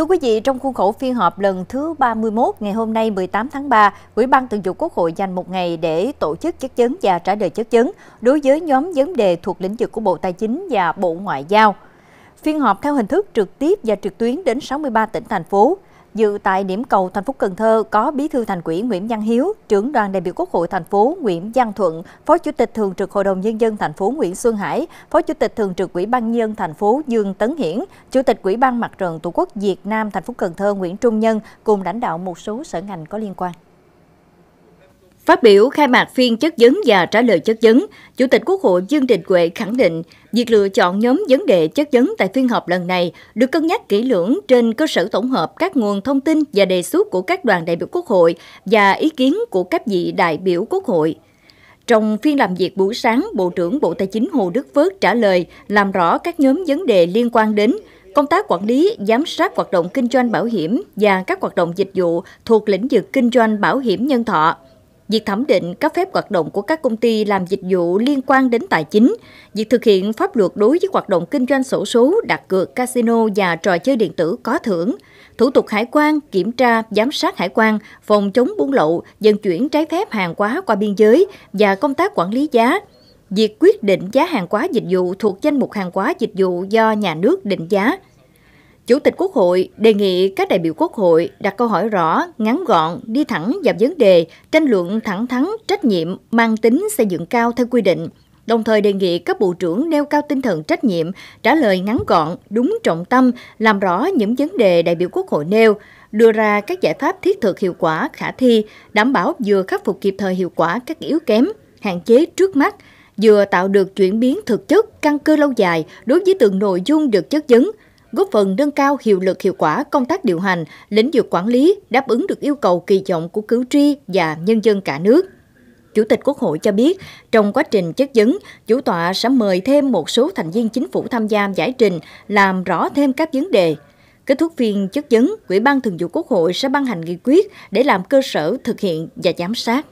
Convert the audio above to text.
Thưa quý vị, trong khuôn khổ phiên họp lần thứ 31 ngày hôm nay 18 tháng 3, Ủy ban Thường vụ Quốc hội dành một ngày để tổ chức chất vấn và trả lời chất vấn đối với nhóm vấn đề thuộc lĩnh vực của Bộ Tài chính và Bộ Ngoại giao. Phiên họp theo hình thức trực tiếp và trực tuyến đến 63 tỉnh thành phố. Dự tại điểm cầu thành phố Cần Thơ có Bí thư Thành ủy Nguyễn Văn Hiếu, trưởng đoàn đại biểu Quốc hội thành phố Nguyễn Văn Thuận, Phó Chủ tịch Thường trực Hội đồng nhân dân thành phố Nguyễn Xuân Hải, Phó Chủ tịch Thường trực Ủy ban nhân thành phố Dương Tấn Hiển, Chủ tịch Ủy ban Mặt trận Tổ quốc Việt Nam thành phố Cần Thơ Nguyễn Trung Nhân cùng lãnh đạo một số sở ngành có liên quan. Phát biểu khai mạc phiên chất vấn và trả lời chất vấn, Chủ tịch Quốc hội Dương Đình Huệ khẳng định việc lựa chọn nhóm vấn đề chất vấn tại phiên họp lần này được cân nhắc kỹ lưỡng trên cơ sở tổng hợp các nguồn thông tin và đề xuất của các đoàn đại biểu Quốc hội và ý kiến của các vị đại biểu Quốc hội. Trong phiên làm việc buổi sáng, Bộ trưởng Bộ Tài chính Hồ Đức Phước trả lời làm rõ các nhóm vấn đề liên quan đến công tác quản lý, giám sát hoạt động kinh doanh bảo hiểm và các hoạt động dịch vụ thuộc lĩnh vực kinh doanh bảo hiểm nhân thọ, việc thẩm định cấp phép hoạt động của các công ty làm dịch vụ liên quan đến tài chính, việc thực hiện pháp luật đối với hoạt động kinh doanh sổ số, đặt cược, casino và trò chơi điện tử có thưởng, thủ tục hải quan, kiểm tra, giám sát hải quan, phòng chống buôn lậu, vận chuyển trái phép hàng hóa qua biên giới và công tác quản lý giá, việc quyết định giá hàng hóa dịch vụ thuộc danh mục hàng hóa dịch vụ do nhà nước định giá – Chủ tịch Quốc hội đề nghị các đại biểu Quốc hội đặt câu hỏi rõ, ngắn gọn, đi thẳng vào vấn đề, tranh luận thẳng thắn, trách nhiệm, mang tính xây dựng cao theo quy định, đồng thời đề nghị các bộ trưởng nêu cao tinh thần trách nhiệm, trả lời ngắn gọn, đúng trọng tâm, làm rõ những vấn đề đại biểu Quốc hội nêu, đưa ra các giải pháp thiết thực hiệu quả, khả thi, đảm bảo vừa khắc phục kịp thời hiệu quả các yếu kém, hạn chế trước mắt, vừa tạo được chuyển biến thực chất, căn cơ lâu dài đối với từng nội dung được chất vấn – góp phần nâng cao hiệu lực hiệu quả công tác điều hành, lĩnh vực quản lý, đáp ứng được yêu cầu kỳ vọng của cử tri và nhân dân cả nước. Chủ tịch Quốc hội cho biết, trong quá trình chất vấn, chủ tọa sẽ mời thêm một số thành viên chính phủ tham gia giải trình, làm rõ thêm các vấn đề. Kết thúc phiên chất vấn, Ủy ban Thường vụ Quốc hội sẽ ban hành nghị quyết để làm cơ sở thực hiện và giám sát.